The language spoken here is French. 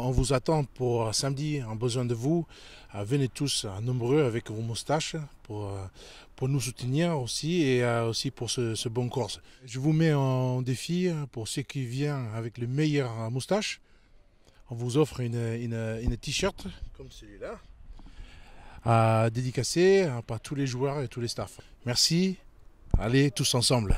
On vous attend pour euh, samedi, on a besoin de vous. Euh, venez tous euh, nombreux avec vos moustaches pour, pour nous soutenir aussi et aussi pour ce, bon course. Je vous mets en défi pour ceux qui viennent avec le meilleur moustache. On vous offre une, t-shirt comme celui-là à dédicacer par tous les joueurs et tous les staffs. Merci, allez tous ensemble.